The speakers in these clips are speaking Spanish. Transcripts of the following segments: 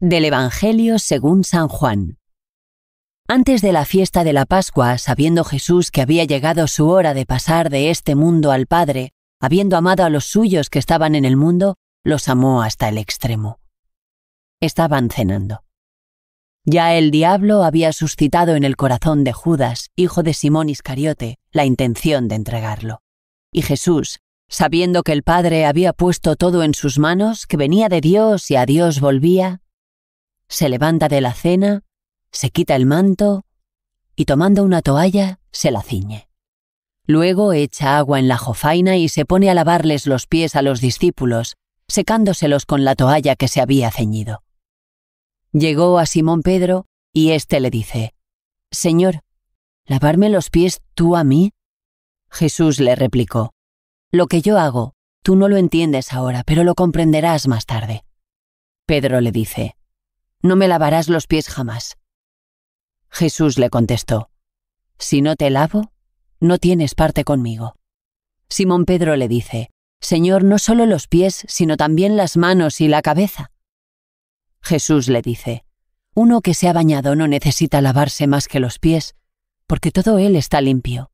Del Evangelio según San Juan. Antes de la fiesta de la Pascua, sabiendo Jesús que había llegado su hora de pasar de este mundo al Padre, habiendo amado a los suyos que estaban en el mundo, los amó hasta el extremo. Estaban cenando. Ya el diablo había suscitado en el corazón de Judas, hijo de Simón Iscariote, la intención de entregarlo. Y Jesús, sabiendo que el Padre había puesto todo en sus manos, que venía de Dios y a Dios volvía, se levanta de la cena, se quita el manto y tomando una toalla se la ciñe. Luego echa agua en la jofaina y se pone a lavarles los pies a los discípulos, secándoselos con la toalla que se había ceñido. Llegó a Simón Pedro y éste le dice, Señor, ¿lavarme los pies tú a mí? Jesús le replicó, Lo que yo hago, tú no lo entiendes ahora, pero lo comprenderás más tarde. Pedro le dice, no me lavarás los pies jamás. Jesús le contestó, Si no te lavo, no tienes parte conmigo. Simón Pedro le dice, Señor, no solo los pies, sino también las manos y la cabeza. Jesús le dice, Uno que se ha bañado no necesita lavarse más que los pies, porque todo él está limpio.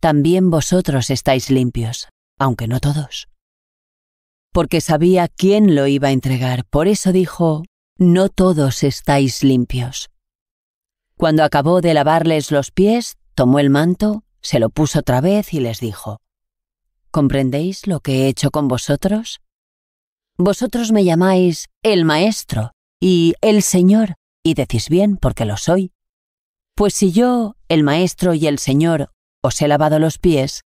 También vosotros estáis limpios, aunque no todos. Porque sabía quién lo iba a entregar, por eso dijo, no todos estáis limpios. Cuando acabó de lavarles los pies, tomó el manto, se lo puso otra vez y les dijo, ¿Comprendéis lo que he hecho con vosotros? Vosotros me llamáis el Maestro y el Señor, y decís bien porque lo soy. Pues si yo, el Maestro y el Señor, os he lavado los pies,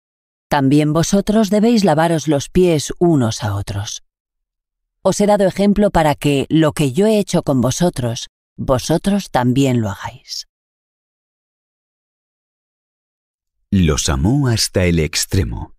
también vosotros debéis lavaros los pies unos a otros os he dado ejemplo para que lo que yo he hecho con vosotros, vosotros también lo hagáis. Los amó hasta el extremo.